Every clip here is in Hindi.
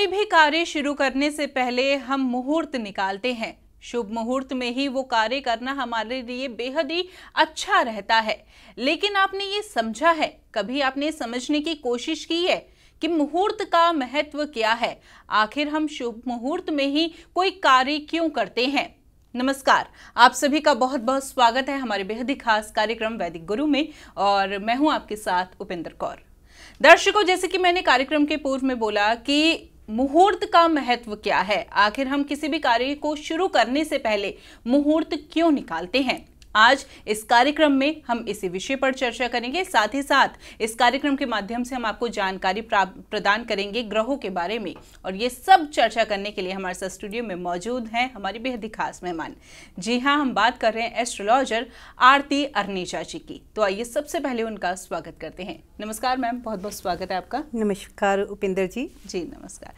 कोई भी कार्य शुरू करने से पहले हम मुहूर्त निकालते हैं शुभ मुहूर्त में ही वो कार्य करना हमारे लिए बेहद ही अच्छा रहता है लेकिन आपने ये समझा है कभी आपने समझने की कोशिश की है कि मुहूर्त का महत्व क्या है आखिर हम शुभ मुहूर्त में ही कोई कार्य क्यों करते हैं नमस्कार आप सभी का बहुत बहुत स्वागत है हमारे बेहद ही खास कार्यक्रम वैदिक गुरु में और मैं हूं आपके साथ उपेंद्र कौर दर्शकों जैसे कि मैंने कार्यक्रम के पूर्व में बोला कि मुहूर्त का महत्व क्या है आखिर हम किसी भी कार्य को शुरू करने से पहले मुहूर्त क्यों निकालते हैं आज इस कार्यक्रम में हम इसी विषय पर चर्चा करेंगे साथ ही साथ इस कार्यक्रम के माध्यम से हम आपको जानकारी प्रदान करेंगे ग्रहों के बारे में और ये सब चर्चा करने के लिए हमारे साथ स्टूडियो में मौजूद हैं हमारी बेहद ही खास मेहमान जी हाँ हम बात कर रहे हैं एस्ट्रोलॉजर आरती अरनेजा जी की तो आइए सबसे पहले उनका स्वागत करते हैं नमस्कार मैम बहुत बहुत स्वागत है आपका नमस्कार उपेंद्र जी जी नमस्कार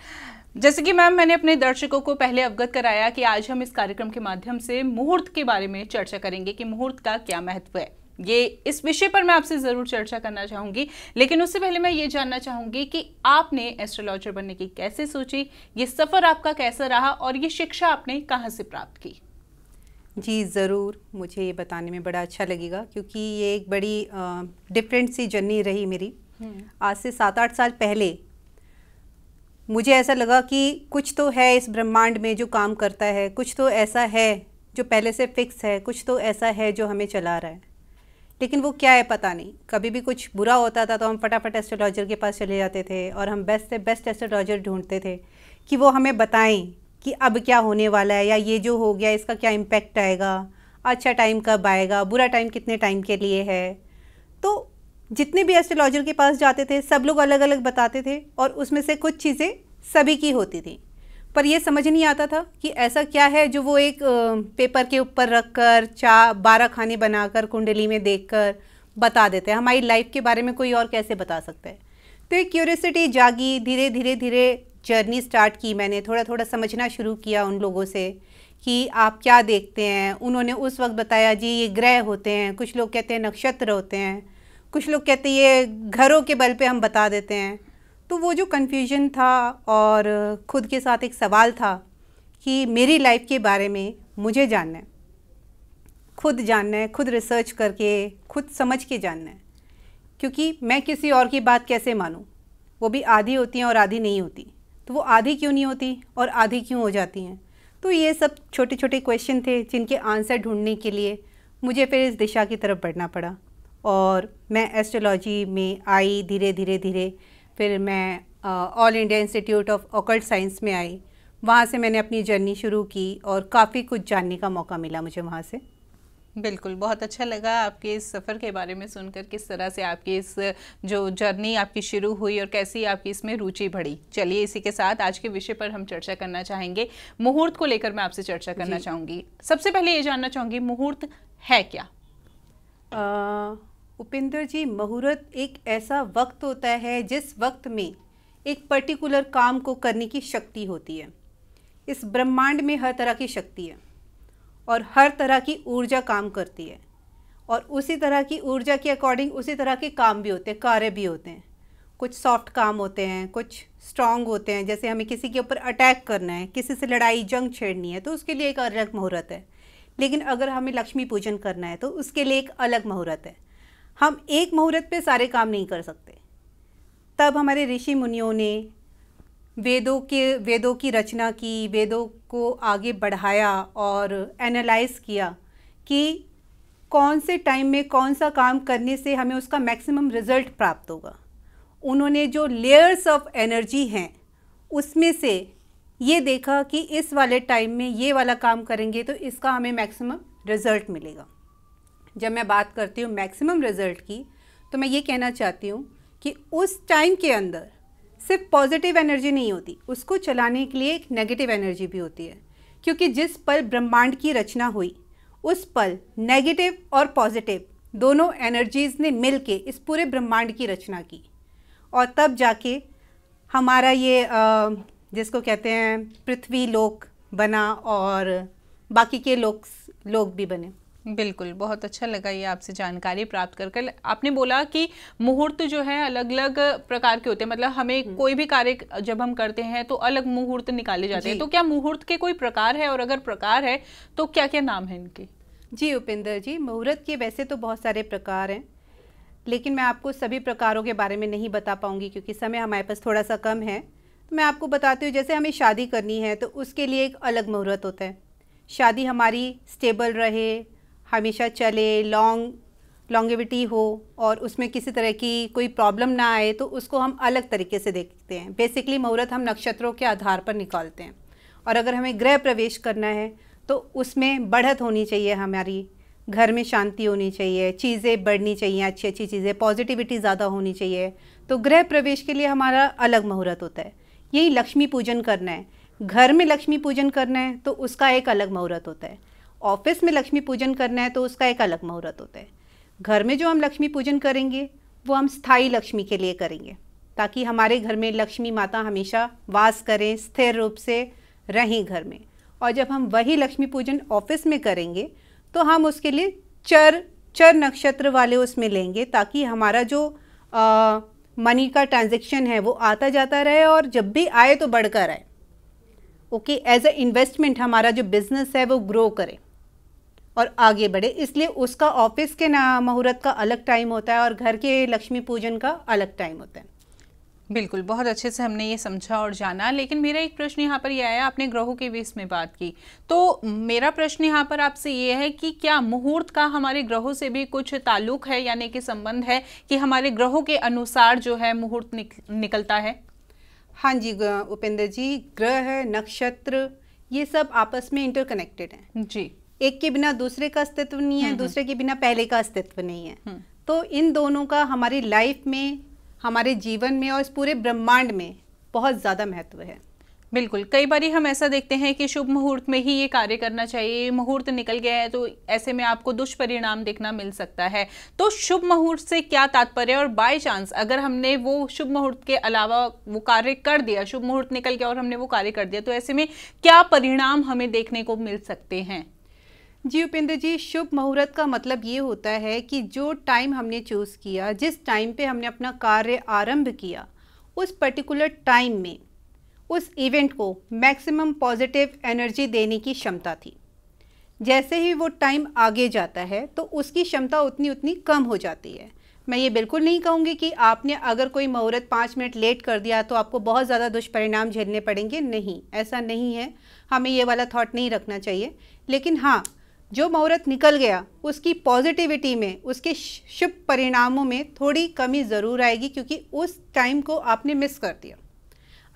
जैसे कि मैम मैंने अपने दर्शकों को पहले अवगत कराया कि आज हम इस कार्यक्रम के माध्यम से मुहूर्त के बारे में चर्चा करेंगे कि मुहूर्त का क्या महत्व है ये इस विषय पर मैं आपसे ज़रूर चर्चा करना चाहूंगी लेकिन उससे पहले मैं ये जानना चाहूंगी कि आपने एस्ट्रोलॉजर बनने की कैसे सोची ये सफ़र आपका कैसा रहा और ये शिक्षा आपने कहाँ से प्राप्त की जी ज़रूर मुझे ये बताने में बड़ा अच्छा लगेगा क्योंकि ये एक बड़ी डिफरेंट सी जर्नी रही मेरी हम्म। आज से सात आठ साल पहले मुझे ऐसा लगा कि कुछ तो है इस ब्रह्मांड में जो काम करता है कुछ तो ऐसा है जो पहले से फिक्स है कुछ तो ऐसा है जो हमें चला रहा है लेकिन वो क्या है पता नहीं कभी भी कुछ बुरा होता था तो हम फटाफट एस्ट्रोलॉजर के पास चले जाते थे और हम बेस्ट से बेस्ट एस्ट्रोलॉजर ढूंढते थे कि वो हमें बताएं कि अब क्या होने वाला है या ये जो हो गया इसका क्या इम्पैक्ट आएगा अच्छा टाइम कब आएगा बुरा टाइम कितने टाइम के लिए है तो जितने भी एस्ट्रोलॉजर के पास जाते थे सब लोग अलग अलग बताते थे और उसमें से कुछ चीज़ें सभी की होती थी पर यह समझ नहीं आता था कि ऐसा क्या है जो वो एक पेपर के ऊपर रख कर चा बारह खाने बनाकर कुंडली में देख कर बता देते हैं हमारी लाइफ के बारे में कोई और कैसे बता सकता है तो एक क्यूरियसिटी जागी धीरे धीरे धीरे जर्नी स्टार्ट की मैंने थोड़ा थोड़ा समझना शुरू किया उन लोगों से कि आप क्या देखते हैं उन्होंने उस वक्त बताया जी ये ग्रह होते हैं कुछ लोग कहते हैं नक्षत्र होते हैं कुछ लोग कहते हैं ये घरों के बल पे हम बता देते हैं तो वो जो कन्फ्यूजन था और ख़ुद के साथ एक सवाल था कि मेरी लाइफ के बारे में मुझे जानना है खुद जानना है खुद रिसर्च करके खुद समझ के जानना है क्योंकि मैं किसी और की बात कैसे मानूँ वो भी आधी होती हैं और आधी नहीं होती तो वो आधी क्यों नहीं होती और आधी क्यों हो जाती हैं तो ये सब छोटे छोटे क्वेश्चन थे जिनके आंसर ढूंढने के लिए मुझे फिर इस दिशा की तरफ बढ़ना पड़ा और मैं एस्ट्रोलॉजी में आई धीरे धीरे धीरे फिर मैं All India Institute of Occult Science में आई वहाँ से मैंने अपनी जर्नी शुरू की और काफ़ी कुछ जानने का मौका मिला मुझे वहाँ से बिल्कुल बहुत अच्छा लगा आपके इस सफ़र के बारे में सुनकर किस तरह से आपकी इस जो जर्नी आपकी शुरू हुई और कैसी आपकी इसमें रुचि बढ़ी चलिए इसी के साथ आज के विषय पर हम चर्चा करना चाहेंगे मुहूर्त को लेकर मैं आपसे चर्चा करना चाहूँगी सबसे पहले ये जानना चाहूँगी मुहूर्त है क्या आ... उपेंद्र जी मुहूर्त एक ऐसा वक्त होता है जिस वक्त में एक पर्टिकुलर काम को करने की शक्ति होती है इस ब्रह्मांड में हर तरह की शक्ति है और हर तरह की ऊर्जा काम करती है और उसी तरह की ऊर्जा के अकॉर्डिंग उसी तरह के काम भी होते हैं कार्य भी होते हैं कुछ सॉफ्ट काम होते हैं कुछ स्ट्रांग होते हैं जैसे हमें किसी के ऊपर अटैक करना है किसी से लड़ाई जंग छेड़नी है तो उसके लिए एक अलग मुहूर्त है लेकिन अगर हमें लक्ष्मी पूजन करना है तो उसके लिए एक अलग मुहूर्त है हम एक मुहूर्त पे सारे काम नहीं कर सकते तब हमारे ऋषि मुनियों ने वेदों के वेदों की रचना की वेदों को आगे बढ़ाया और एनालाइज किया कि कौन से टाइम में कौन सा काम करने से हमें उसका मैक्सिमम रिजल्ट प्राप्त होगा उन्होंने जो लेयर्स ऑफ एनर्जी हैं उसमें से ये देखा कि इस वाले टाइम में ये वाला काम करेंगे तो इसका हमें मैक्सिमम रिजल्ट मिलेगा जब मैं बात करती हूँ मैक्सिमम रिज़ल्ट की तो मैं ये कहना चाहती हूँ कि उस टाइम के अंदर सिर्फ पॉजिटिव एनर्जी नहीं होती उसको चलाने के लिए एक नेगेटिव एनर्जी भी होती है क्योंकि जिस पल ब्रह्मांड की रचना हुई उस पल नेगेटिव और पॉजिटिव दोनों एनर्जीज़ ने मिल के इस पूरे ब्रह्मांड की रचना की और तब जाके हमारा ये जिसको कहते हैं पृथ्वी लोक बना और बाकी के लोक लोग भी बने बिल्कुल बहुत अच्छा लगा ये आपसे जानकारी प्राप्त करके कर आपने बोला कि मुहूर्त जो है अलग अलग प्रकार के होते हैं मतलब हमें हम्म। कोई भी कार्य जब हम करते हैं तो अलग मुहूर्त निकाले जाते हैं तो क्या मुहूर्त के कोई प्रकार है और अगर प्रकार है तो क्या क्या नाम है इनके जी उपेंद्र जी मुहूर्त के वैसे तो बहुत सारे प्रकार हैं लेकिन मैं आपको सभी प्रकारों के बारे में नहीं बता पाऊँगी क्योंकि समय हमारे पास थोड़ा सा कम है तो मैं आपको बताती हूँ जैसे हमें शादी करनी है तो उसके लिए एक अलग मुहूर्त होता है शादी हमारी स्टेबल रहे हमेशा चले लॉन्ग लॉन्गेविटी हो और उसमें किसी तरह की कोई प्रॉब्लम ना आए तो उसको हम अलग तरीके से देखते हैं बेसिकली मुहूर्त हम नक्षत्रों के आधार पर निकालते हैं और अगर हमें गृह प्रवेश करना है तो उसमें बढ़त होनी चाहिए हमारी घर में शांति होनी चाहिए चीज़ें बढ़नी चाहिए अच्छी अच्छी चीज़ें पॉजिटिविटी ज़्यादा होनी चाहिए तो गृह प्रवेश के लिए हमारा अलग मुहूर्त होता है यही लक्ष्मी पूजन करना है घर में लक्ष्मी पूजन करना है तो उसका एक अलग मुहूर्त होता है ऑफिस में लक्ष्मी पूजन करना है तो उसका एक अलग मुहूर्त होता है घर में जो हम लक्ष्मी पूजन करेंगे वो हम स्थायी लक्ष्मी के लिए करेंगे ताकि हमारे घर में लक्ष्मी माता हमेशा वास करें स्थिर रूप से रहें घर में और जब हम वही लक्ष्मी पूजन ऑफिस में करेंगे तो हम उसके लिए चर चर नक्षत्र वाले उसमें लेंगे ताकि हमारा जो आ, मनी का ट्रांजेक्शन है वो आता जाता रहे और जब भी आए तो बढ़कर आए ओके एज अ इन्वेस्टमेंट हमारा जो बिज़नेस है वो ग्रो करें और आगे बढ़े इसलिए उसका ऑफिस के ना मुहूर्त का अलग टाइम होता है और घर के लक्ष्मी पूजन का अलग टाइम होता है बिल्कुल बहुत अच्छे से हमने ये समझा और जाना लेकिन मेरा एक प्रश्न यहाँ पर यह आया आपने ग्रहों के विष में बात की तो मेरा प्रश्न यहाँ पर आपसे ये है कि क्या मुहूर्त का हमारे ग्रहों से भी कुछ ताल्लुक है यानी कि संबंध है कि हमारे ग्रहों के अनुसार जो है मुहूर्त निक, निकलता है हाँ जी उपेंद्र जी ग्रह नक्षत्र ये सब आपस में इंटरकनेक्टेड हैं जी एक के बिना दूसरे का अस्तित्व नहीं है हम्म, हम्म। दूसरे के बिना पहले का अस्तित्व नहीं है हम्म। तो इन दोनों का हमारी लाइफ में हमारे जीवन में और इस पूरे ब्रह्मांड में बहुत ज़्यादा महत्व है बिल्कुल कई बार हम ऐसा देखते हैं कि शुभ मुहूर्त में ही ये कार्य करना चाहिए मुहूर्त निकल गया है तो ऐसे में आपको दुष्परिणाम देखना मिल सकता है तो शुभ मुहूर्त से क्या तात्पर्य और बाय चांस अगर हमने वो शुभ मुहूर्त के अलावा वो कार्य कर दिया शुभ मुहूर्त निकल गया और हमने वो कार्य कर दिया तो ऐसे में क्या परिणाम हमें देखने को मिल सकते हैं जी उपेंद्र जी शुभ मुहूर्त का मतलब ये होता है कि जो टाइम हमने चूज़ किया जिस टाइम पे हमने अपना कार्य आरंभ किया उस पर्टिकुलर टाइम में उस इवेंट को मैक्सिमम पॉजिटिव एनर्जी देने की क्षमता थी जैसे ही वो टाइम आगे जाता है तो उसकी क्षमता उतनी उतनी कम हो जाती है मैं ये बिल्कुल नहीं कहूँगी कि आपने अगर कोई मुहूर्त पाँच मिनट लेट कर दिया तो आपको बहुत ज़्यादा दुष्परिणाम झेलने पड़ेंगे नहीं ऐसा नहीं है हमें ये वाला थॉट नहीं रखना चाहिए लेकिन हाँ जो मुहूर्त निकल गया उसकी पॉजिटिविटी में उसके शुभ परिणामों में थोड़ी कमी ज़रूर आएगी क्योंकि उस टाइम को आपने मिस कर दिया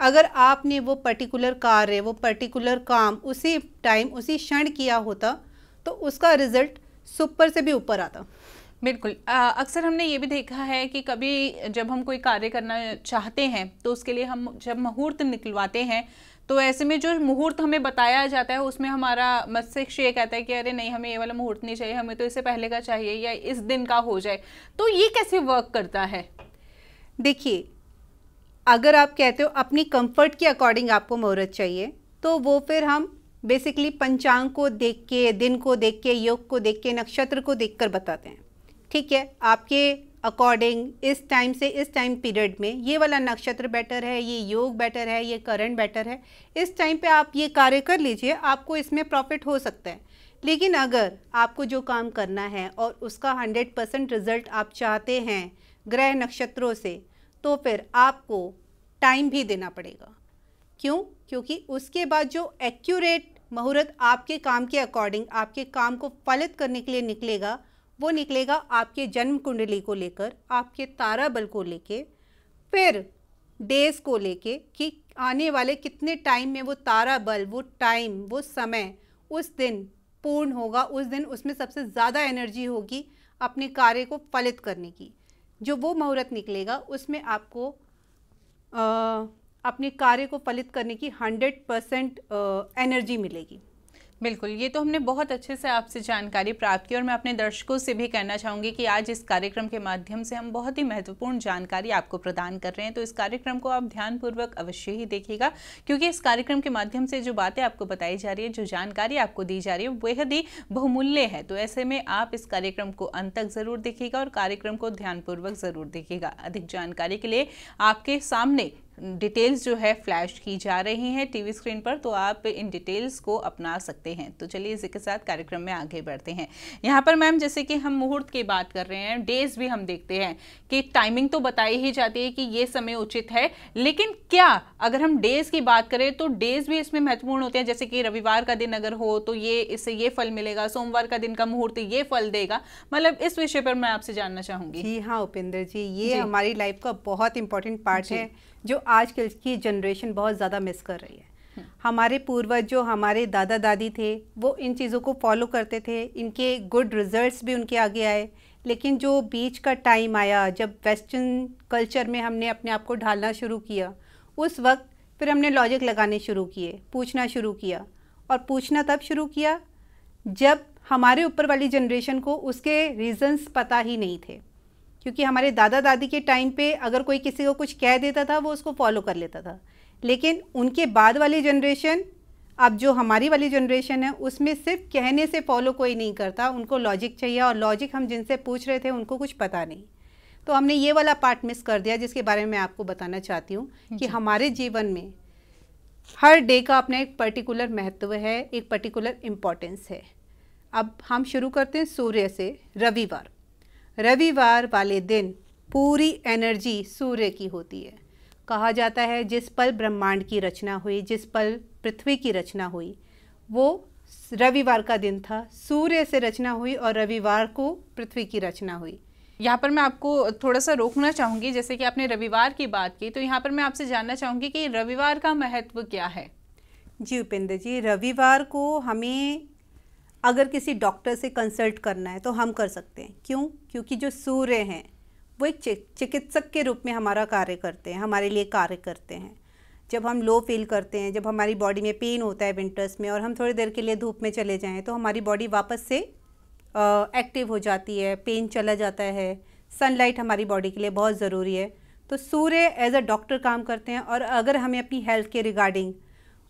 अगर आपने वो पर्टिकुलर कार्य वो पर्टिकुलर काम उसी टाइम उसी क्षण किया होता तो उसका रिज़ल्ट सुपर से भी ऊपर आता बिल्कुल अक्सर हमने ये भी देखा है कि कभी जब हम कोई कार्य करना चाहते हैं तो उसके लिए हम जब मुहूर्त निकलवाते हैं तो ऐसे में जो मुहूर्त हमें बताया जाता है उसमें हमारा मस्तिष्क ये कहता है कि अरे नहीं हमें ये वाला मुहूर्त नहीं चाहिए हमें तो इससे पहले का चाहिए या इस दिन का हो जाए तो ये कैसे वर्क करता है देखिए अगर आप कहते हो अपनी कंफर्ट के अकॉर्डिंग आपको मुहूर्त चाहिए तो वो फिर हम बेसिकली पंचांग को देख के दिन को देख के योग को देख के नक्षत्र को देख कर बताते हैं ठीक है आपके अकॉर्डिंग इस टाइम से इस टाइम पीरियड में ये वाला नक्षत्र बेटर है ये योग बेटर है ये करंट बेटर है इस टाइम पे आप ये कार्य कर लीजिए आपको इसमें प्रॉफिट हो सकता है लेकिन अगर आपको जो काम करना है और उसका हंड्रेड परसेंट रिज़ल्ट आप चाहते हैं ग्रह नक्षत्रों से तो फिर आपको टाइम भी देना पड़ेगा क्यों क्योंकि उसके बाद जो एक्यूरेट मुहूर्त आपके काम के अकॉर्डिंग आपके काम को फलित करने के लिए निकलेगा वो निकलेगा आपके जन्म कुंडली को लेकर आपके तारा बल को लेके फिर डेज को लेके कि आने वाले कितने टाइम में वो तारा बल वो टाइम वो समय उस दिन पूर्ण होगा उस दिन उसमें सबसे ज़्यादा एनर्जी होगी अपने कार्य को फलित करने की जो वो मुहूर्त निकलेगा उसमें आपको आ, अपने कार्य को फलित करने की हंड्रेड परसेंट एनर्जी मिलेगी बिल्कुल ये तो हमने बहुत अच्छे से आपसे जानकारी प्राप्त की और मैं अपने दर्शकों से भी कहना चाहूँगी कि आज इस कार्यक्रम के माध्यम से हम बहुत ही महत्वपूर्ण जानकारी आपको प्रदान कर रहे हैं तो इस कार्यक्रम को आप ध्यानपूर्वक अवश्य ही देखिएगा क्योंकि इस कार्यक्रम के माध्यम से जो बातें आपको बताई जा रही है जो जानकारी आपको दी जा रही है बेहद ही बहुमूल्य है तो ऐसे में आप इस कार्यक्रम को अंत तक ज़रूर देखिएगा और कार्यक्रम को ध्यानपूर्वक ज़रूर देखिएगा अधिक जानकारी के लिए आपके सामने डिटेल्स जो है फ्लैश की जा रही हैं टीवी स्क्रीन पर तो आप इन डिटेल्स को अपना सकते हैं तो चलिए इसी के साथ कार्यक्रम में आगे बढ़ते हैं यहाँ पर मैम जैसे कि हम मुहूर्त की बात कर रहे हैं डेज भी हम देखते हैं कि टाइमिंग तो बताई ही जाती है कि ये समय उचित है लेकिन क्या अगर हम डेज की बात करें तो डेज भी इसमें महत्वपूर्ण होते हैं जैसे कि रविवार का दिन अगर हो तो ये इससे ये फल मिलेगा सोमवार का दिन का मुहूर्त ये फल देगा मतलब इस विषय पर मैं आपसे जानना चाहूंगी जी हाँ उपेंद्र जी ये हमारी लाइफ का बहुत इंपॉर्टेंट पार्ट है जो कल की जनरेशन बहुत ज़्यादा मिस कर रही है हम्म। हमारे पूर्वज जो हमारे दादा दादी थे वो इन चीज़ों को फॉलो करते थे इनके गुड रिजल्ट्स भी उनके आगे आए लेकिन जो बीच का टाइम आया जब वेस्टर्न कल्चर में हमने अपने आप को ढालना शुरू किया उस वक्त फिर हमने लॉजिक लगाने शुरू किए पूछना शुरू किया और पूछना तब शुरू किया जब हमारे ऊपर वाली जनरेशन को उसके रीजंस पता ही नहीं थे क्योंकि हमारे दादा दादी के टाइम पे अगर कोई किसी को कुछ कह देता था वो उसको फॉलो कर लेता था लेकिन उनके बाद वाली जनरेशन अब जो हमारी वाली जनरेशन है उसमें सिर्फ कहने से फॉलो कोई नहीं करता उनको लॉजिक चाहिए और लॉजिक हम जिनसे पूछ रहे थे उनको कुछ पता नहीं तो हमने ये वाला पार्ट मिस कर दिया जिसके बारे में मैं आपको बताना चाहती हूँ कि हमारे जीवन में हर डे का अपना एक पर्टिकुलर महत्व है एक पर्टिकुलर इम्पोर्टेंस है अब हम शुरू करते हैं सूर्य से रविवार रविवार वाले दिन पूरी एनर्जी सूर्य की होती है कहा जाता है जिस पल ब्रह्मांड की रचना हुई जिस पल पृथ्वी की रचना हुई वो रविवार का दिन था सूर्य से रचना हुई और रविवार को पृथ्वी की रचना हुई यहाँ पर मैं आपको थोड़ा सा रोकना चाहूँगी जैसे कि आपने रविवार की बात की तो यहाँ पर मैं आपसे जानना चाहूँगी कि रविवार का महत्व क्या है जी उपेंद्र जी रविवार को हमें अगर किसी डॉक्टर से कंसल्ट करना है तो हम कर सकते हैं क्यों क्योंकि जो सूर्य हैं वो एक चिकित्सक के रूप में हमारा कार्य करते हैं हमारे लिए कार्य करते हैं जब हम लो फील करते हैं जब हमारी बॉडी में पेन होता है विंटर्स में और हम थोड़ी देर के लिए धूप में चले जाएं तो हमारी बॉडी वापस से एक्टिव हो जाती है पेन चला जाता है सनलाइट हमारी बॉडी के लिए बहुत ज़रूरी है तो सूर्य एज अ डॉक्टर काम करते हैं और अगर हमें अपनी हेल्थ के रिगार्डिंग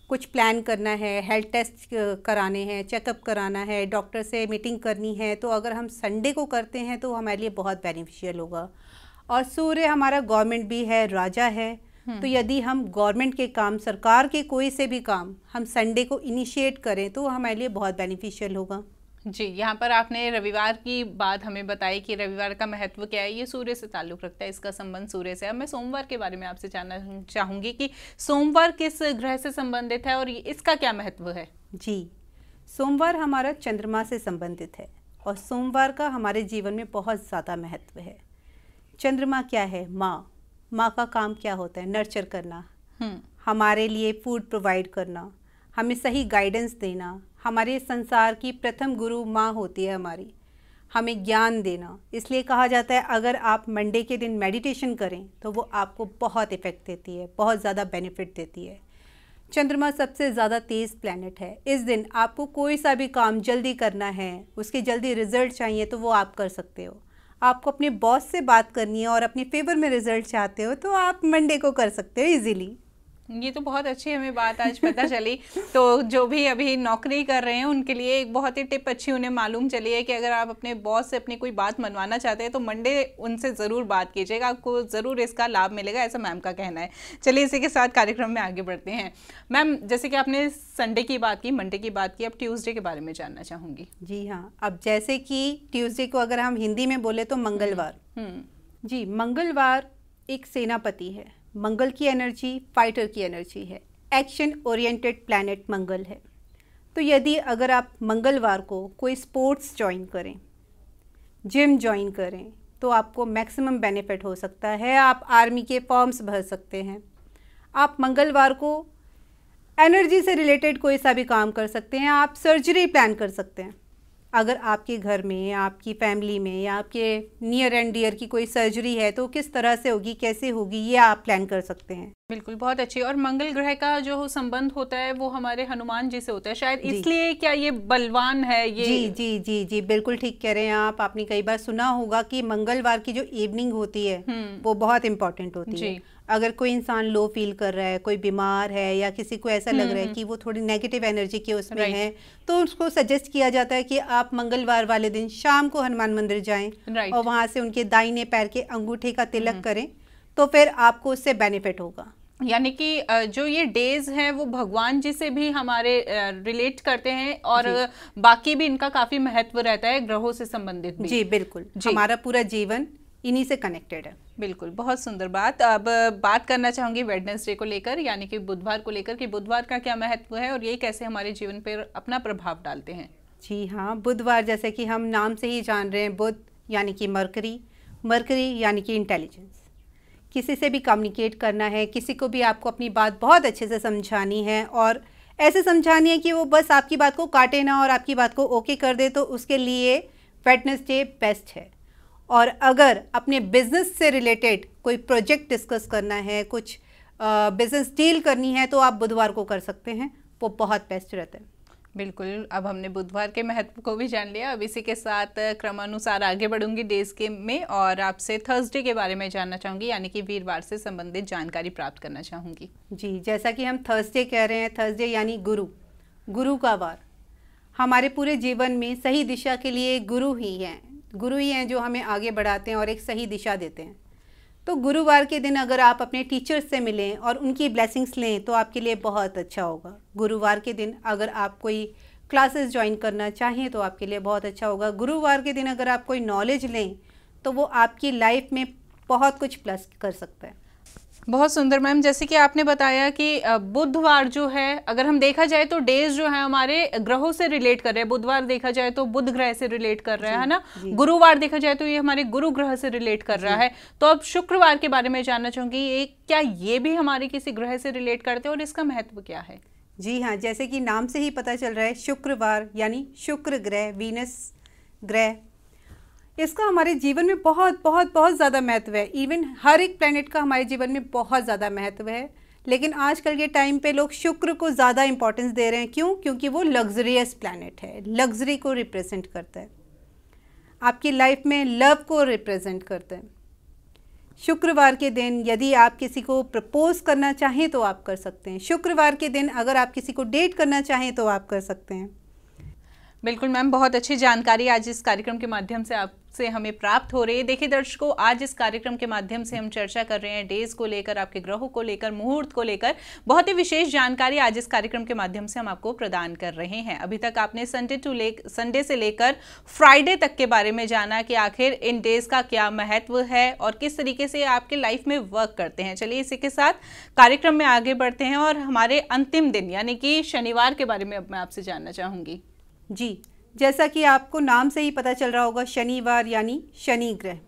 कुछ प्लान करना है हेल्थ टेस्ट कराने हैं चेकअप कराना है डॉक्टर से मीटिंग करनी है तो अगर हम संडे को करते हैं तो हमारे लिए बहुत बेनिफिशियल होगा और सूर्य हमारा गवर्नमेंट भी है राजा है हम्म। तो यदि हम गवर्नमेंट के काम सरकार के कोई से भी काम हम संडे को इनिशिएट करें तो हमारे लिए बहुत बेनिफिशियल होगा जी यहाँ पर आपने रविवार की बात हमें बताई कि रविवार का महत्व क्या है ये सूर्य से ताल्लुक रखता है इसका संबंध सूर्य से है मैं सोमवार के बारे में आपसे जानना चाहूँगी कि सोमवार किस ग्रह से संबंधित है और इसका क्या महत्व है जी सोमवार हमारा चंद्रमा से संबंधित है और सोमवार का हमारे जीवन में बहुत ज़्यादा महत्व है चंद्रमा क्या है माँ माँ का काम क्या होता है नर्चर करना हम्म। हमारे लिए फूड प्रोवाइड करना हमें सही गाइडेंस देना हमारे संसार की प्रथम गुरु माँ होती है हमारी हमें ज्ञान देना इसलिए कहा जाता है अगर आप मंडे के दिन मेडिटेशन करें तो वो आपको बहुत इफ़ेक्ट देती है बहुत ज़्यादा बेनिफिट देती है चंद्रमा सबसे ज़्यादा तेज़ प्लानट है इस दिन आपको कोई सा भी काम जल्दी करना है उसके जल्दी रिजल्ट चाहिए तो वो आप कर सकते हो आपको अपने बॉस से बात करनी है और अपने फेवर में रिजल्ट चाहते हो तो आप मंडे को कर सकते हो इजीली ये तो बहुत अच्छी हमें बात आज पता चली तो जो भी अभी नौकरी कर रहे हैं उनके लिए एक बहुत ही टिप अच्छी उन्हें मालूम चली है कि अगर आप अपने बॉस से अपनी कोई बात मनवाना चाहते हैं तो मंडे उनसे ज़रूर बात कीजिएगा आपको ज़रूर इसका लाभ मिलेगा ऐसा मैम का कहना है चलिए इसी के साथ कार्यक्रम में आगे बढ़ते हैं मैम जैसे कि आपने संडे की बात की मंडे की बात की अब ट्यूज़डे के बारे में जानना चाहूँगी जी हाँ अब जैसे कि ट्यूज़डे को अगर हम हिंदी में बोले तो मंगलवार हम्म, हम्म। जी मंगलवार एक सेनापति है मंगल की एनर्जी फाइटर की एनर्जी है एक्शन ओरिएंटेड प्लानट मंगल है तो यदि अगर आप मंगलवार को कोई स्पोर्ट्स ज्वाइन करें जिम ज्वाइन करें तो आपको मैक्सिमम बेनिफिट हो सकता है आप आर्मी के फॉर्म्स भर सकते हैं आप मंगलवार को एनर्जी से रिलेटेड कोई सा भी काम कर सकते हैं आप सर्जरी प्लान कर सकते हैं अगर आपके घर में आपकी फैमिली में या आपके नियर एंड डियर की कोई सर्जरी है तो किस तरह से होगी कैसे होगी ये आप प्लान कर सकते हैं बिल्कुल बहुत अच्छी और मंगल ग्रह का जो संबंध होता है वो हमारे हनुमान जी से होता है शायद इसलिए क्या ये बलवान है ये जी जी जी जी बिल्कुल ठीक कह रहे हैं आप आपने कई बार सुना होगा कि मंगलवार की जो इवनिंग होती है हम्म। वो बहुत इंपॉर्टेंट होती है अगर कोई इंसान लो फील कर रहा है कोई बीमार है या किसी को ऐसा लग रहा है हम्म, हम्म। कि वो थोड़ी नेगेटिव एनर्जी के उसमें right. है तो उसको सजेस्ट किया जाता है कि आप मंगलवार वाले दिन शाम को हनुमान मंदिर जाएं right. और वहां से उनके दाहिने पैर के अंगूठे का तिलक हम्म। करें तो फिर आपको उससे बेनिफिट होगा यानी कि जो ये डेज हैं वो भगवान जी से भी हमारे रिलेट करते हैं और बाकी भी इनका काफ़ी महत्व रहता है ग्रहों से संबंधित जी बिल्कुल जी। हमारा पूरा जीवन इन्हीं से कनेक्टेड है बिल्कुल बहुत सुंदर बात अब बात करना चाहूँगी वेडनेसडे को लेकर यानी कि बुधवार को लेकर कि बुधवार का क्या महत्व है और ये कैसे हमारे जीवन पर अपना प्रभाव डालते हैं जी हाँ बुधवार जैसे कि हम नाम से ही जान रहे हैं बुध यानी कि मरकरी मरकरी यानी कि इंटेलिजेंस किसी से भी कम्युनिकेट करना है किसी को भी आपको अपनी बात बहुत अच्छे से समझानी है और ऐसे समझानी है कि वो बस आपकी बात को काटे ना और आपकी बात को ओके कर दे तो उसके लिए वेटनेसडे बेस्ट है और अगर अपने बिज़नेस से रिलेटेड कोई प्रोजेक्ट डिस्कस करना है कुछ बिज़नेस डील करनी है तो आप बुधवार को कर सकते हैं वो बहुत बेस्ट रहता है बिल्कुल अब हमने बुधवार के महत्व को भी जान लिया अब इसी के साथ क्रमानुसार आगे बढ़ूंगी डेज के में और आपसे थर्सडे के बारे में जानना चाहूँगी यानी कि वीरवार से संबंधित जानकारी प्राप्त करना चाहूँगी जी जैसा कि हम थर्सडे कह रहे हैं थर्सडे यानी गुरु गुरु का वार हमारे पूरे जीवन में सही दिशा के लिए गुरु ही हैं गुरु ही हैं जो हमें आगे बढ़ाते हैं और एक सही दिशा देते हैं तो गुरुवार के दिन अगर आप अपने टीचर्स से मिलें और उनकी ब्लेसिंग्स लें तो आपके लिए बहुत अच्छा होगा गुरुवार के दिन अगर आप कोई क्लासेस ज्वाइन करना चाहें तो आपके लिए बहुत अच्छा होगा गुरुवार के दिन अगर आप कोई नॉलेज लें तो वो आपकी लाइफ में बहुत कुछ प्लस कर सकता है बहुत सुंदर मैम जैसे कि आपने बताया कि बुधवार जो है अगर हम देखा जाए तो डेज जो है हमारे ग्रहों से रिलेट कर रहे हैं बुधवार देखा जाए तो बुध ग्रह से रिलेट कर रहा है ना गुरुवार देखा जाए तो ये हमारे गुरु ग्रह से रिलेट कर रहा है तो अब शुक्रवार के बारे में जानना चाहूंगी ये क्या ये भी हमारे किसी ग्रह से रिलेट करते हैं और इसका महत्व क्या है जी हाँ जैसे कि नाम से ही पता चल रहा है शुक्रवार यानी शुक्र ग्रह वीनस ग्रह इसका हमारे जीवन में बहुत बहुत बहुत ज़्यादा महत्व है इवन हर एक प्लानट का हमारे जीवन में बहुत ज़्यादा महत्व है लेकिन आजकल के टाइम पे लोग शुक्र को ज़्यादा इंपॉर्टेंस दे रहे हैं क्यों क्योंकि वो लग्जरियस प्लानट है लग्जरी को रिप्रेजेंट करता है आपकी लाइफ में लव को रिप्रेजेंट करता है शुक्रवार के दिन यदि आप किसी को प्रपोज करना चाहें तो आप कर सकते हैं शुक्रवार के दिन अगर आप किसी को डेट करना चाहें तो आप कर सकते हैं बिल्कुल मैम बहुत अच्छी जानकारी आज इस कार्यक्रम के माध्यम से आप से हमें प्राप्त हो रही है देखिए दर्शकों आज इस कार्यक्रम के माध्यम से हम चर्चा कर रहे हैं डेज को लेकर आपके ग्रहों को लेकर मुहूर्त को लेकर बहुत ही विशेष जानकारी आज इस कार्यक्रम के माध्यम से हम आपको प्रदान कर रहे हैं अभी तक आपने संडे टू ले संडे से लेकर फ्राइडे तक के बारे में जाना कि आखिर इन डेज का क्या महत्व है और किस तरीके से आपके लाइफ में वर्क करते हैं चलिए इसी के साथ कार्यक्रम में आगे बढ़ते हैं और हमारे अंतिम दिन यानी कि शनिवार के बारे में अब मैं आपसे जानना चाहूँगी जी जैसा कि आपको नाम से ही पता चल रहा होगा शनिवार यानी शनि ग्रह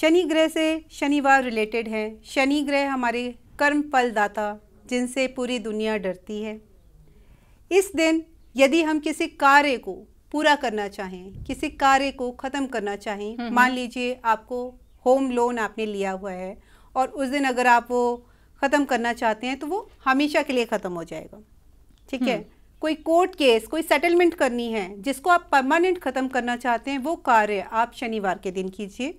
शनि ग्रह से शनिवार रिलेटेड है शनि ग्रह हमारे कर्म फलदाता जिनसे पूरी दुनिया डरती है इस दिन यदि हम किसी कार्य को पूरा करना चाहें किसी कार्य को ख़त्म करना चाहें हम्म, हम्म। मान लीजिए आपको होम लोन आपने लिया हुआ है और उस दिन अगर आप वो ख़त्म करना चाहते हैं तो वो हमेशा के लिए ख़त्म हो जाएगा ठीक है हम्म। कोई कोर्ट केस कोई सेटलमेंट करनी है जिसको आप परमानेंट ख़त्म करना चाहते हैं वो कार्य आप शनिवार के दिन कीजिए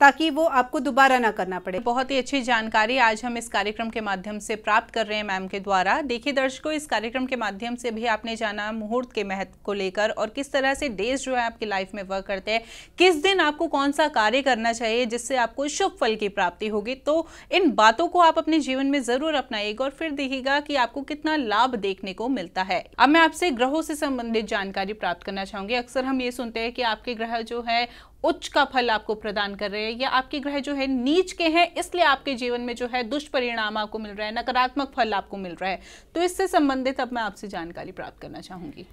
ताकि वो आपको दोबारा ना करना पड़े बहुत ही अच्छी जानकारी आज हम इस कार्यक्रम के माध्यम से प्राप्त कर रहे हैं मैम के द्वारा देखिए दर्शकों इस कार्यक्रम के माध्यम से भी आपने जाना मुहूर्त के महत्व को लेकर और किस तरह से डेज जो है आपकी लाइफ में वर्क करते हैं किस दिन आपको कौन सा कार्य करना चाहिए जिससे आपको शुभ फल की प्राप्ति होगी तो इन बातों को आप अपने जीवन में ज़रूर अपनाइएगा और फिर देखिएगा कि आपको कितना लाभ देखने को मिलता है अब मैं आपसे ग्रहों से संबंधित जानकारी प्राप्त करना चाहूंगी अक्सर हम ये सुनते हैं कि आपके ग्रह जो है उच्च का फल आपको प्रदान कर रहे हैं या आपके ग्रह जो है नीच के हैं इसलिए आपके जीवन में जो है दुष्परिणाम आपको मिल रहा है नकारात्मक फल आपको मिल रहा है तो इससे संबंधित अब मैं आपसे जानकारी प्राप्त करना चाहूँगी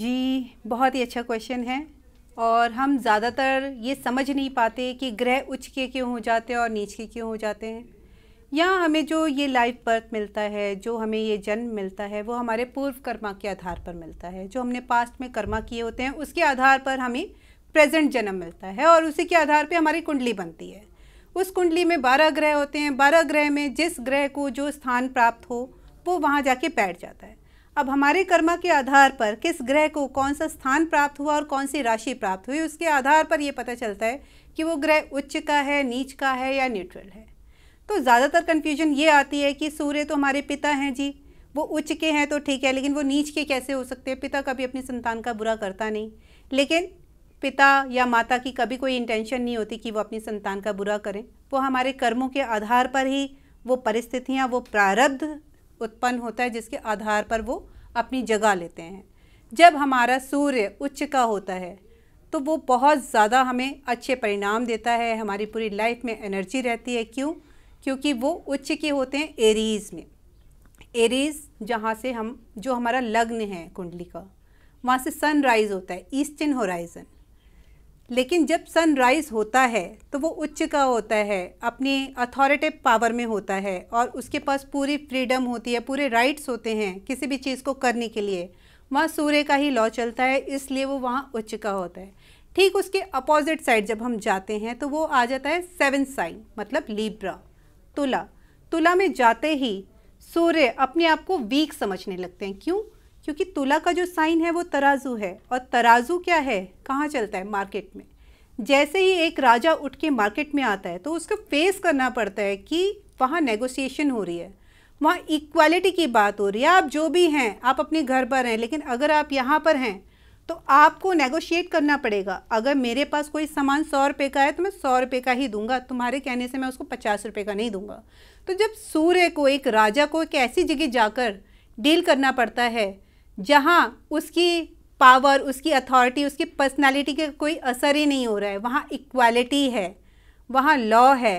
जी बहुत ही अच्छा क्वेश्चन है और हम ज़्यादातर ये समझ नहीं पाते कि ग्रह उच्च के क्यों हो जाते हैं और नीच के क्यों हो जाते हैं या हमें जो ये लाइफ बर्थ मिलता है जो हमें ये जन्म मिलता है वो हमारे पूर्व कर्मा के आधार पर मिलता है जो हमने पास्ट में कर्मा किए होते हैं उसके आधार पर हमें प्रेजेंट जन्म मिलता है और उसी के आधार पे हमारी कुंडली बनती है उस कुंडली में बारह ग्रह होते हैं बारह ग्रह में जिस ग्रह को जो स्थान प्राप्त हो वो वहाँ जाके बैठ जाता है अब हमारे कर्मा के आधार पर किस ग्रह को कौन सा स्थान प्राप्त हुआ और कौन सी राशि प्राप्त हुई उसके आधार पर ये पता चलता है कि वो ग्रह उच्च का है नीच का है या न्यूट्रल है तो ज़्यादातर कन्फ्यूजन ये आती है कि सूर्य तो हमारे पिता हैं जी वो उच्च के हैं तो ठीक है लेकिन वो नीच के कैसे हो सकते हैं पिता कभी अपनी संतान का बुरा करता नहीं लेकिन पिता या माता की कभी कोई इंटेंशन नहीं होती कि वो अपनी संतान का बुरा करें वो हमारे कर्मों के आधार पर ही वो परिस्थितियाँ वो प्रारब्ध उत्पन्न होता है जिसके आधार पर वो अपनी जगह लेते हैं जब हमारा सूर्य उच्च का होता है तो वो बहुत ज़्यादा हमें अच्छे परिणाम देता है हमारी पूरी लाइफ में एनर्जी रहती है क्यों क्योंकि वो उच्च के होते हैं एरीज़ में एरीज़ जहाँ से हम जो हमारा लग्न है कुंडली का वहाँ से सनराइज़ होता है ईस्टर्न होराइज़न लेकिन जब सनराइज़ होता है तो वो उच्च का होता है अपनी अथॉरिटिव पावर में होता है और उसके पास पूरी फ्रीडम होती है पूरे राइट्स होते हैं किसी भी चीज़ को करने के लिए वहाँ सूर्य का ही लॉ चलता है इसलिए वो वहाँ उच्च का होता है ठीक उसके अपोजिट साइड जब हम जाते हैं तो वो आ जाता है सेवन साइन मतलब लीब्रा तुला तुला में जाते ही सूर्य अपने आप को वीक समझने लगते हैं क्यों क्योंकि तुला का जो साइन है वो तराजू है और तराजू क्या है कहाँ चलता है मार्केट में जैसे ही एक राजा उठ के मार्केट में आता है तो उसको फेस करना पड़ता है कि वहाँ नेगोशिएशन हो रही है वहाँ इक्वालिटी की बात हो रही है आप जो भी हैं आप अपने घर पर हैं लेकिन अगर आप यहाँ पर हैं तो आपको नेगोशिएट करना पड़ेगा अगर मेरे पास कोई सामान सौ रुपये का है तो मैं सौ रुपये का ही दूंगा तुम्हारे कहने से मैं उसको पचास रुपये का नहीं दूंगा तो जब सूर्य को एक राजा को एक ऐसी जगह जाकर डील करना पड़ता है जहाँ उसकी पावर उसकी अथॉरिटी उसकी पर्सनालिटी का कोई असर ही नहीं हो रहा है वहाँ इक्वालिटी है वहाँ लॉ है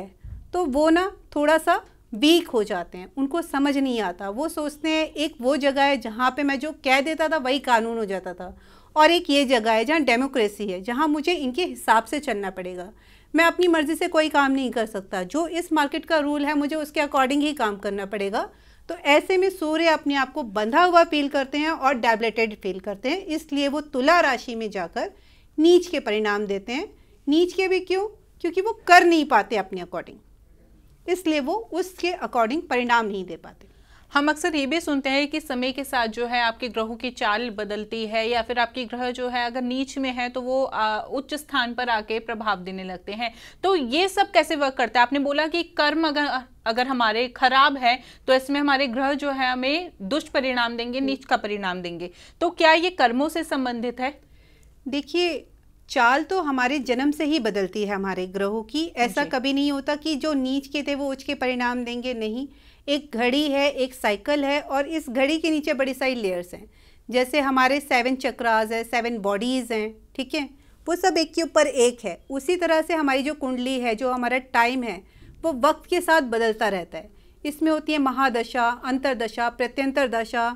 तो वो ना थोड़ा सा वीक हो जाते हैं उनको समझ नहीं आता वो सोचते हैं एक वो जगह है जहाँ पे मैं जो कह देता था वही कानून हो जाता था और एक ये जगह है जहाँ डेमोक्रेसी है जहाँ मुझे इनके हिसाब से चलना पड़ेगा मैं अपनी मर्ज़ी से कोई काम नहीं कर सकता जो इस मार्केट का रूल है मुझे उसके अकॉर्डिंग ही काम करना पड़ेगा तो ऐसे में सूर्य अपने आप को बंधा हुआ फील करते हैं और डेबलेटेड फील करते हैं इसलिए वो तुला राशि में जाकर नीच के परिणाम देते हैं नीच के भी क्यों क्योंकि वो कर नहीं पाते अपने अकॉर्डिंग इसलिए वो उसके अकॉर्डिंग परिणाम नहीं दे पाते हम अक्सर ये भी सुनते हैं कि समय के साथ जो है आपके ग्रहों की चाल बदलती है या फिर आपके ग्रह जो है अगर नीच में है तो वो उच्च स्थान पर आके प्रभाव देने लगते हैं तो ये सब कैसे वर्क करता है आपने बोला कि कर्म अगर अगर हमारे खराब है तो इसमें हमारे ग्रह जो है हमें दुष्ट परिणाम देंगे नीच का परिणाम देंगे तो क्या ये कर्मों से संबंधित है देखिए चाल तो हमारे जन्म से ही बदलती है हमारे ग्रहों की ऐसा कभी नहीं होता कि जो नीच के थे वो उच्च के परिणाम देंगे नहीं एक घड़ी है एक साइकिल है और इस घड़ी के नीचे बड़ी सारी लेयर्स हैं जैसे हमारे सेवन चक्रास है सेवन बॉडीज़ हैं ठीक है वो सब एक के ऊपर एक है उसी तरह से हमारी जो कुंडली है जो हमारा टाइम है वो वक्त के साथ बदलता रहता है इसमें होती है महादशा अंतरदशा प्रत्यंतर दशा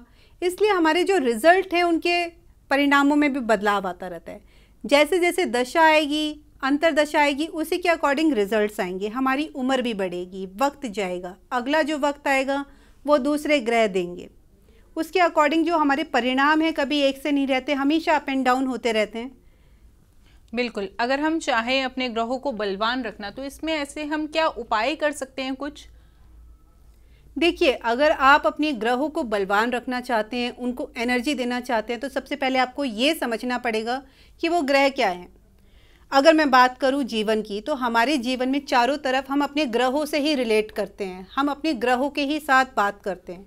इसलिए हमारे जो रिज़ल्ट है उनके परिणामों में भी बदलाव आता रहता है जैसे जैसे दशा आएगी अंतरदशा आएगी उसी के अकॉर्डिंग रिजल्ट्स आएंगे हमारी उम्र भी बढ़ेगी वक्त जाएगा अगला जो वक्त आएगा वो दूसरे ग्रह देंगे उसके अकॉर्डिंग जो हमारे परिणाम है कभी एक से नहीं रहते हमेशा अप एंड डाउन होते रहते हैं बिल्कुल अगर हम चाहें अपने ग्रहों को बलवान रखना तो इसमें ऐसे हम क्या उपाय कर सकते हैं कुछ देखिए अगर आप अपने ग्रहों को बलवान रखना चाहते हैं उनको एनर्जी देना चाहते हैं तो सबसे पहले आपको ये समझना पड़ेगा कि वो ग्रह क्या हैं अगर मैं बात करूं जीवन की तो हमारे जीवन में चारों तरफ हम अपने ग्रहों से ही रिलेट करते हैं हम अपने ग्रहों के ही साथ बात करते हैं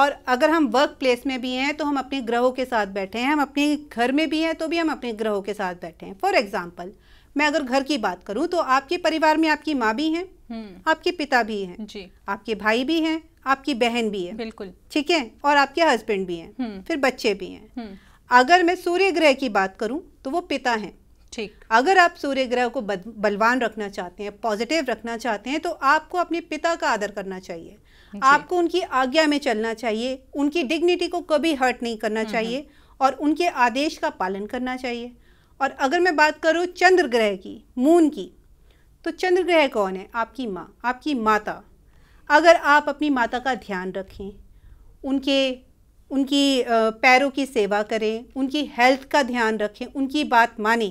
और अगर हम वर्क प्लेस में भी हैं तो हम अपने ग्रहों के साथ बैठे हैं हम अपने घर में भी हैं तो भी हम अपने ग्रहों के साथ बैठे हैं फॉर एग्ज़ाम्पल मैं अगर घर की बात करूं तो आपके परिवार में आपकी माँ भी हैं हम्म। आपके पिता भी हैं आपके भाई भी हैं आपकी बहन भी है बिल्कुल ठीक है और आपके हस्बैंड भी हैं हम्म। फिर बच्चे भी हैं हम्म। अगर मैं सूर्य ग्रह की बात करूं तो वो पिता हैं ठीक अगर आप सूर्य ग्रह को बलवान रखना चाहते हैं पॉजिटिव रखना चाहते हैं तो आपको अपने पिता का आदर करना चाहिए आपको उनकी आज्ञा में चलना चाहिए उनकी डिग्निटी को कभी हर्ट नहीं करना हम्म, चाहिए हम्म। और उनके आदेश का पालन करना चाहिए और अगर मैं बात करूँ चंद्र ग्रह की मून की तो चंद्र ग्रह कौन है आपकी माँ आपकी माता अगर आप अपनी माता का ध्यान रखें उनके उनकी पैरों की सेवा करें उनकी हेल्थ का ध्यान रखें उनकी बात माने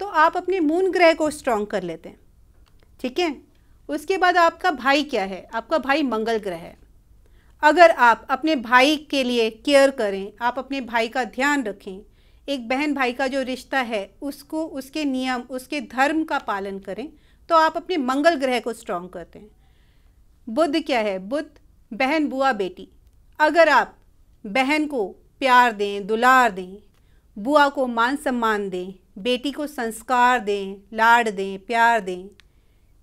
तो आप अपने मून ग्रह को स्ट्रॉन्ग कर लेते हैं ठीक है उसके बाद आपका भाई क्या है आपका भाई मंगल ग्रह है अगर आप अपने भाई के लिए केयर करें आप अपने भाई का ध्यान रखें एक बहन भाई का जो रिश्ता है उसको उसके नियम उसके धर्म का पालन करें तो आप अपने मंगल ग्रह को स्ट्रॉन्ग करते हैं बुद्ध क्या है बुद्ध बहन बुआ बेटी अगर आप बहन को प्यार दें दुलार दें बुआ को मान सम्मान दें बेटी को संस्कार दें लाड दें प्यार दें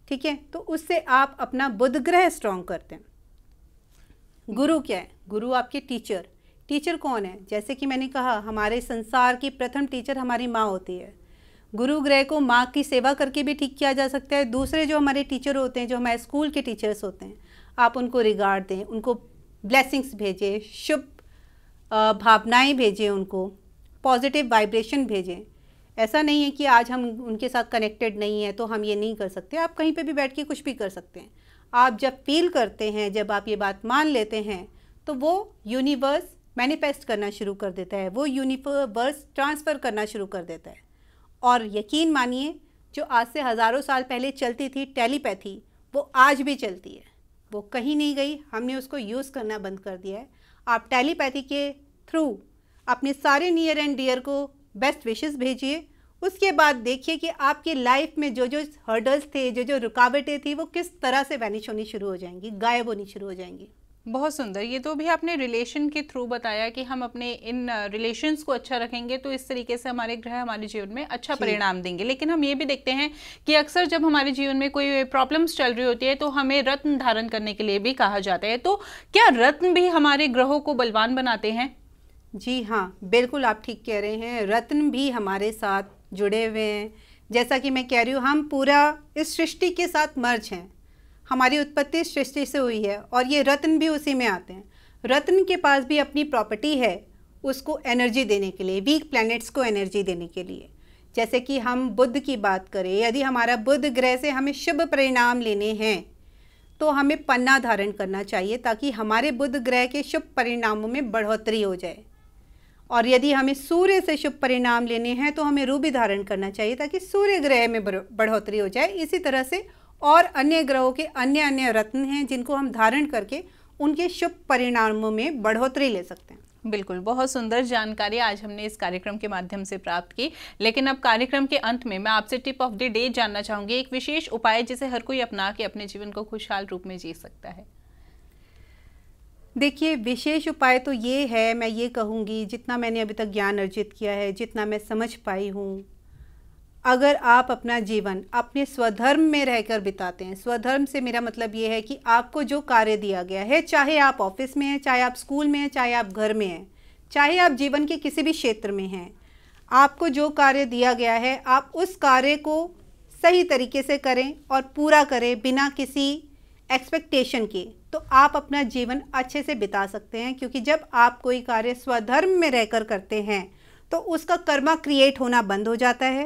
ठीक है तो उससे आप अपना बुध ग्रह स्ट्रांग करते हैं गुरु क्या है गुरु आपके टीचर टीचर कौन है जैसे कि मैंने कहा हमारे संसार की प्रथम टीचर हमारी माँ होती है गुरु ग्रह को माँ की सेवा करके भी ठीक किया जा सकता है दूसरे जो हमारे टीचर होते हैं जो हमारे स्कूल के टीचर्स होते हैं आप उनको रिगार्ड दें उनको ब्लेसिंग्स भेजें शुभ भावनाएं भेजें उनको पॉजिटिव वाइब्रेशन भेजें ऐसा नहीं है कि आज हम उनके साथ कनेक्टेड नहीं है तो हम ये नहीं कर सकते आप कहीं पे भी बैठ के कुछ भी कर सकते हैं आप जब फील करते हैं जब आप ये बात मान लेते हैं तो वो यूनिवर्स मैनिफेस्ट करना शुरू कर देता है वो यूनिवर्स ट्रांसफ़र करना शुरू कर देता है और यकीन मानिए जो आज से हज़ारों साल पहले चलती थी टेलीपैथी वो आज भी चलती है वो कहीं नहीं गई हमने उसको यूज़ करना बंद कर दिया है आप टेलीपैथी के थ्रू अपने सारे नियर एंड डियर को बेस्ट विशेष भेजिए उसके बाद देखिए कि आपकी लाइफ में जो जो हर्डल्स थे जो जो रुकावटें थी वो किस तरह से वैनिश होनी शुरू हो जाएंगी गायब होनी शुरू हो जाएंगी बहुत सुंदर ये तो भी आपने रिलेशन के थ्रू बताया कि हम अपने इन रिलेशंस को अच्छा रखेंगे तो इस तरीके से हमारे ग्रह हमारे जीवन में अच्छा परिणाम देंगे लेकिन हम ये भी देखते हैं कि अक्सर जब हमारे जीवन में कोई प्रॉब्लम्स चल रही होती है तो हमें रत्न धारण करने के लिए भी कहा जाता है तो क्या रत्न भी हमारे ग्रहों को बलवान बनाते हैं जी हाँ बिल्कुल आप ठीक कह रहे हैं रत्न भी हमारे साथ जुड़े हुए हैं जैसा कि मैं कह रही हूँ हम पूरा इस सृष्टि के साथ मर्ज हैं हमारी उत्पत्ति सृष्टि से हुई है और ये रत्न भी उसी में आते हैं रत्न के पास भी अपनी प्रॉपर्टी है उसको एनर्जी देने के लिए वीक प्लैनेट्स को एनर्जी देने के लिए जैसे कि हम बुद्ध की बात करें यदि हमारा बुद्ध ग्रह से हमें शुभ परिणाम लेने हैं तो हमें पन्ना धारण करना चाहिए ताकि हमारे बुद्ध ग्रह के शुभ परिणामों में बढ़ोतरी हो जाए और यदि हमें सूर्य से शुभ परिणाम लेने हैं तो हमें रूबी धारण करना चाहिए ताकि सूर्य ग्रह में बढ़ोतरी हो जाए इसी तरह से और अन्य ग्रहों के अन्य अन्य रत्न हैं जिनको हम धारण करके उनके शुभ परिणामों में बढ़ोतरी ले सकते हैं बिल्कुल बहुत सुंदर जानकारी आज हमने इस कार्यक्रम के माध्यम से प्राप्त की लेकिन अब कार्यक्रम के अंत में मैं आपसे टिप ऑफ द डे जानना चाहूँगी एक विशेष उपाय जिसे हर कोई अपना के अपने जीवन को खुशहाल रूप में जी सकता है देखिए विशेष उपाय तो ये है मैं ये कहूँगी जितना मैंने अभी तक ज्ञान अर्जित किया है जितना मैं समझ पाई हूँ अगर आप अपना जीवन अपने स्वधर्म में रहकर बिताते हैं स्वधर्म से मेरा मतलब ये है कि आपको जो कार्य दिया गया है चाहे आप ऑफिस में हैं चाहे आप स्कूल में हैं चाहे आप घर में हैं चाहे आप जीवन के किसी भी क्षेत्र में हैं आपको जो कार्य दिया गया है आप उस कार्य को सही तरीके से करें और पूरा करें बिना किसी एक्सपेक्टेशन के तो आप अपना जीवन अच्छे से बिता सकते हैं क्योंकि जब आप कोई कार्य स्वधर्म में रहकर करते हैं तो उसका कर्मा क्रिएट होना बंद हो जाता है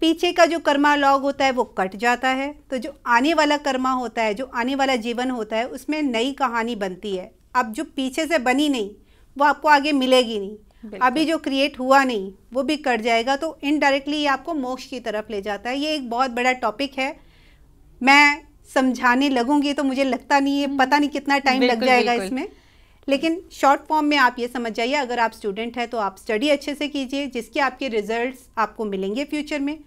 पीछे का जो कर्मा लॉग होता है वो कट जाता है तो जो आने वाला कर्मा होता है जो आने वाला जीवन होता है उसमें नई कहानी बनती है अब जो पीछे से बनी नहीं वो आपको आगे मिलेगी नहीं अभी जो क्रिएट हुआ नहीं वो भी कट जाएगा तो इनडायरेक्टली ये आपको मोक्ष की तरफ ले जाता है ये एक बहुत बड़ा टॉपिक है मैं समझाने लगूंगी तो मुझे लगता नहीं है हम्म। पता नहीं कितना टाइम लग जाएगा इसमें लेकिन शॉर्ट फॉर्म में आप ये समझ जाइए अगर आप स्टूडेंट हैं तो आप स्टडी अच्छे से कीजिए जिसके आपके रिजल्ट्स आपको मिलेंगे फ्यूचर में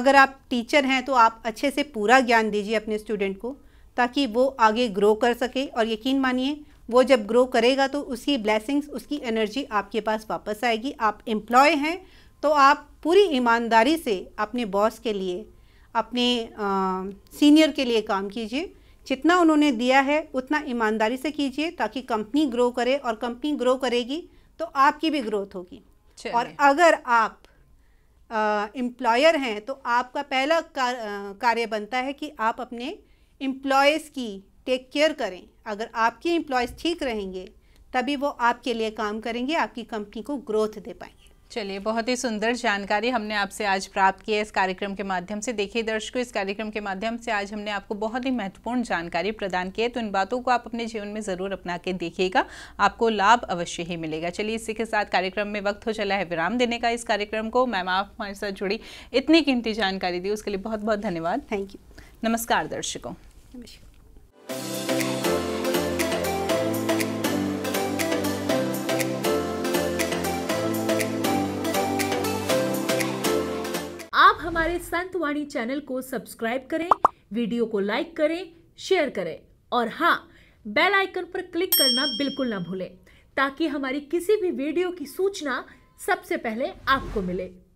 अगर आप टीचर हैं तो आप अच्छे से पूरा ज्ञान दीजिए अपने स्टूडेंट को ताकि वो आगे ग्रो कर सके और यकीन मानिए वो जब ग्रो करेगा तो उसकी ब्लैसिंग्स उसकी एनर्जी आपके पास वापस आएगी आप एम्प्लॉय हैं तो आप पूरी ईमानदारी से अपने बॉस के लिए अपने सीनियर के लिए काम कीजिए जितना उन्होंने दिया है उतना ईमानदारी से कीजिए ताकि कंपनी ग्रो करे और कंपनी ग्रो करेगी तो आपकी भी ग्रोथ होगी और अगर आप एम्प्लॉयर हैं तो आपका पहला कार, कार्य बनता है कि आप अपने एम्प्लॉयज़ की टेक केयर करें अगर आपके एम्प्लॉयज़ ठीक रहेंगे तभी वो आपके लिए काम करेंगे आपकी कंपनी को ग्रोथ दे पाएंगे चलिए बहुत ही सुंदर जानकारी हमने आपसे आज प्राप्त की है इस कार्यक्रम के माध्यम से देखिए दर्शकों इस कार्यक्रम के माध्यम से आज हमने आपको बहुत ही महत्वपूर्ण जानकारी प्रदान की है तो इन बातों को आप अपने जीवन में ज़रूर अपना के देखिएगा आपको लाभ अवश्य ही मिलेगा चलिए इसी के साथ कार्यक्रम में वक्त हो चला है विराम देने का इस कार्यक्रम को मैम आप हमारे साथ जुड़ी इतनी कीमती जानकारी दी उसके लिए बहुत बहुत धन्यवाद थैंक यू नमस्कार दर्शकों नमस्कार आप हमारे संत वाणी चैनल को सब्सक्राइब करें वीडियो को लाइक करें शेयर करें और हाँ बेल आइकन पर क्लिक करना बिल्कुल ना भूलें ताकि हमारी किसी भी वीडियो की सूचना सबसे पहले आपको मिले